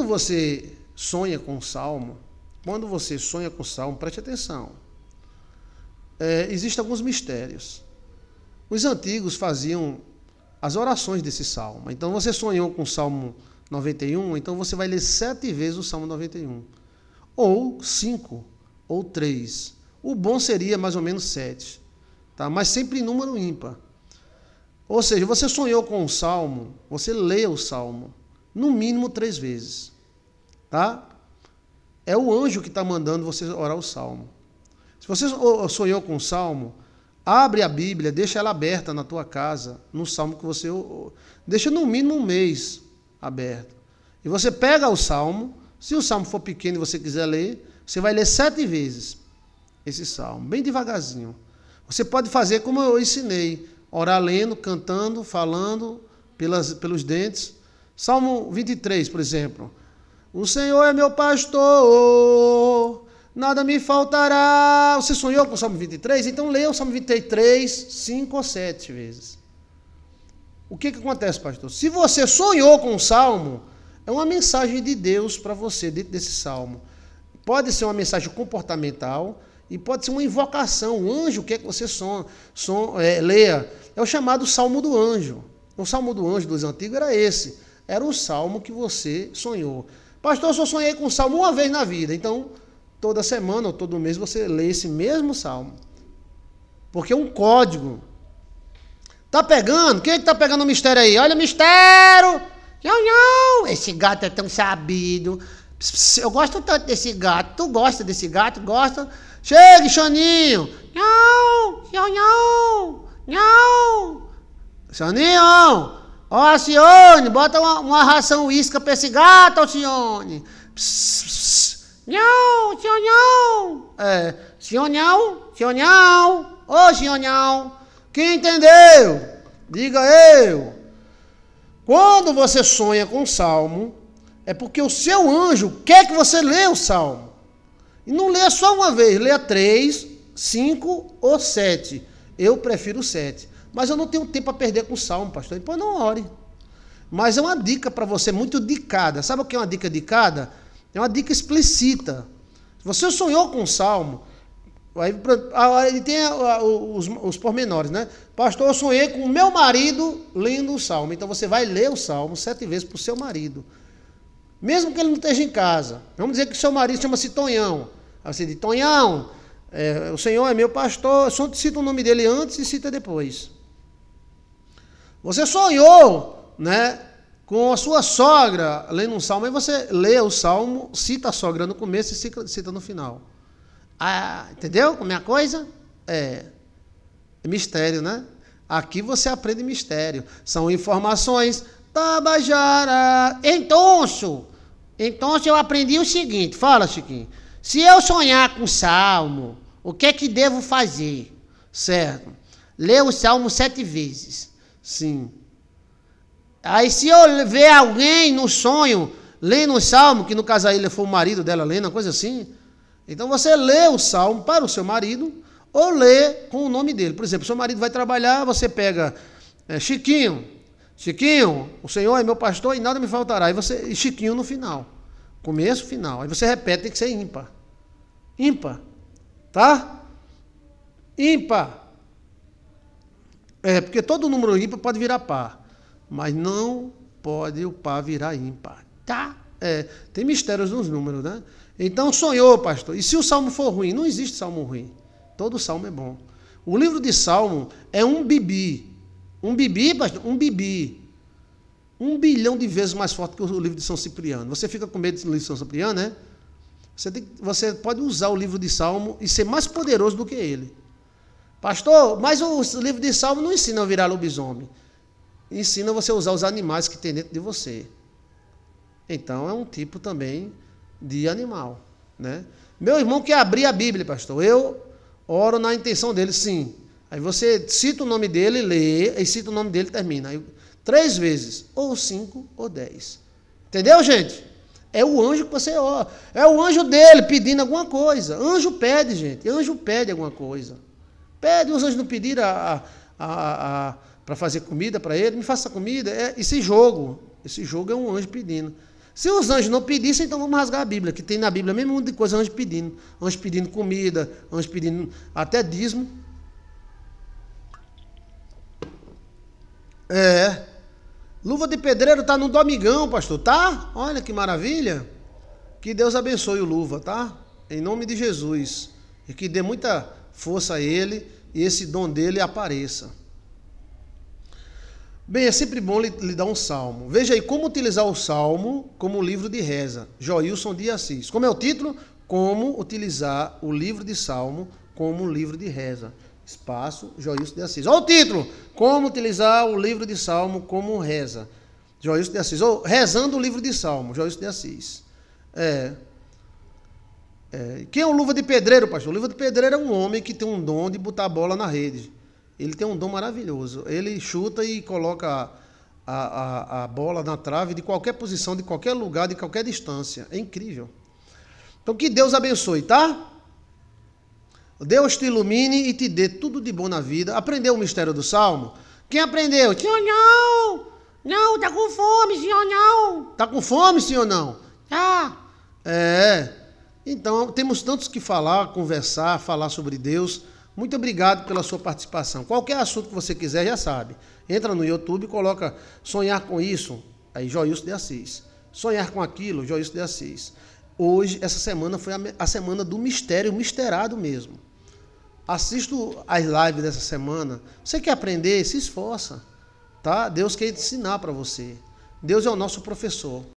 Quando você sonha com o salmo, quando você sonha com o salmo, preste atenção. É, existem alguns mistérios. Os antigos faziam as orações desse salmo. Então você sonhou com o salmo 91, então você vai ler sete vezes o salmo 91. Ou cinco, ou três. O bom seria mais ou menos sete. Tá? Mas sempre em número ímpar. Ou seja, você sonhou com o salmo, você lê o salmo. No mínimo três vezes. Tá? É o anjo que está mandando você orar o salmo. Se você oh, sonhou com o salmo, abre a Bíblia, deixa ela aberta na tua casa, no salmo que você. Oh, oh, deixa no mínimo um mês aberto. E você pega o salmo, se o salmo for pequeno e você quiser ler, você vai ler sete vezes esse salmo, bem devagarzinho. Você pode fazer como eu ensinei: orar lendo, cantando, falando pelas, pelos dentes. Salmo 23, por exemplo. O Senhor é meu pastor, nada me faltará. Você sonhou com o Salmo 23? Então leia o Salmo 23, 5 ou 7 vezes. O que, que acontece, pastor? Se você sonhou com o um salmo, é uma mensagem de Deus para você dentro desse salmo. Pode ser uma mensagem comportamental e pode ser uma invocação. O anjo quer é que você son, son, é, leia. É o chamado Salmo do Anjo. O Salmo do Anjo dos Antigos era esse era o salmo que você sonhou. Pastor, eu só sonhei com o salmo uma vez na vida. Então, toda semana ou todo mês você lê esse mesmo salmo. Porque é um código. Tá pegando? Quem é que tá pegando o mistério aí? Olha o mistério! Não, não! Esse gato é tão sabido. Eu gosto tanto desse gato. Tu gosta desse gato? Gosta? Chega, Xaninho! Não! Não, não! Não! Xaninho! Ó, oh, bota uma, uma ração isca pra esse gato, Alcione. Pss, pss. Nhão, Sionhão. É, Sionhão, Sionhão. Ô, oh, Sionhão. Quem entendeu? Diga eu. Quando você sonha com o salmo, é porque o seu anjo quer que você leia o salmo. E não leia só uma vez, leia três, cinco ou sete. Eu prefiro sete. Mas eu não tenho tempo a perder com o salmo, pastor. Então não ore. Mas é uma dica para você, muito dicada. Sabe o que é uma dica dicada? É uma dica explícita. Você sonhou com o salmo, aí, aí tem os, os pormenores, né? Pastor, eu sonhei com o meu marido lendo o salmo. Então você vai ler o salmo sete vezes para o seu marido. Mesmo que ele não esteja em casa. Vamos dizer que seu marido chama-se Tonhão. Aí você diz, Tonhão, é, o Senhor é meu pastor, só cita o nome dele antes e cita depois. Você sonhou, né? Com a sua sogra lendo um salmo, aí você lê o salmo, cita a sogra no começo e cita no final. Ah, entendeu como é a coisa? É. é. Mistério, né? Aqui você aprende mistério. São informações. Tabajara. Então, então eu aprendi o seguinte. Fala, Chiquinho. Se eu sonhar com salmo, o que é que devo fazer? Certo? Ler o salmo sete vezes. Sim. Aí se eu ver alguém no sonho lendo um salmo, que no caso aí foi o marido dela lendo, uma coisa assim, então você lê o salmo para o seu marido ou lê com o nome dele. Por exemplo, seu marido vai trabalhar, você pega é, Chiquinho. Chiquinho, o Senhor é meu pastor e nada me faltará. E você e Chiquinho no final. Começo, final. Aí você repete, tem que ser ímpar. Ímpar. Tá? Ímpar. É, porque todo número ímpar pode virar par, mas não pode o par virar ímpar, tá? É, tem mistérios nos números, né? Então sonhou, pastor. E se o salmo for ruim? Não existe salmo ruim. Todo salmo é bom. O livro de salmo é um bibi. Um bibi, pastor? Um bibi. Um bilhão de vezes mais forte que o livro de São Cipriano. Você fica com medo do livro de São Cipriano, né? Você, tem, você pode usar o livro de salmo e ser mais poderoso do que ele. Pastor, mas o livro de Salmo não ensina a virar lobisomem. ensina você a usar os animais que tem dentro de você. Então é um tipo também de animal. Né? Meu irmão quer abrir a Bíblia, pastor. Eu oro na intenção dele, sim. Aí você cita o nome dele, lê, e cita o nome dele, termina. Aí, três vezes, ou cinco, ou dez. Entendeu, gente? É o anjo que você ora. É o anjo dele pedindo alguma coisa. Anjo pede, gente. Anjo pede alguma coisa. Pede, os anjos não pediram para fazer comida para ele, me faça comida. É, esse jogo, esse jogo é um anjo pedindo. Se os anjos não pedissem, então vamos rasgar a Bíblia, que tem na Bíblia mesmo um monte de coisa anjos pedindo. Anjos pedindo comida, anjos pedindo até dízimo. É. Luva de pedreiro tá no domingão, pastor, tá? Olha que maravilha. Que Deus abençoe o Luva, tá? Em nome de Jesus. E que dê muita força a ele e esse dom dele apareça. Bem, é sempre bom lhe dar um salmo. Veja aí como utilizar o salmo como livro de reza. Joilson de Assis. Como é o título? Como utilizar o livro de salmo como livro de reza. Espaço Joilson de Assis. Olha o título! Como utilizar o livro de salmo como reza. Joilson de Assis. Ou rezando o livro de salmo. Joilson de Assis. É, é, quem é o Luva de Pedreiro, pastor? O Luva de Pedreiro é um homem que tem um dom de botar a bola na rede. Ele tem um dom maravilhoso. Ele chuta e coloca a, a, a bola na trave de qualquer posição, de qualquer lugar, de qualquer distância. É incrível. Então que Deus abençoe, tá? Deus te ilumine e te dê tudo de bom na vida. Aprendeu o mistério do Salmo? Quem aprendeu? Senhor não! Não, tá com fome, senhor não! Tá com fome, senhor não? Tá. É. Então, temos tantos que falar, conversar, falar sobre Deus. Muito obrigado pela sua participação. Qualquer assunto que você quiser, já sabe. Entra no YouTube, e coloca Sonhar com isso, aí Joilson de Assis. Sonhar com aquilo, Joilson de Assis. Hoje, essa semana foi a, a semana do mistério, misterado mesmo. Assisto as lives dessa semana. Você quer aprender? Se esforça, tá? Deus quer ensinar para você. Deus é o nosso professor.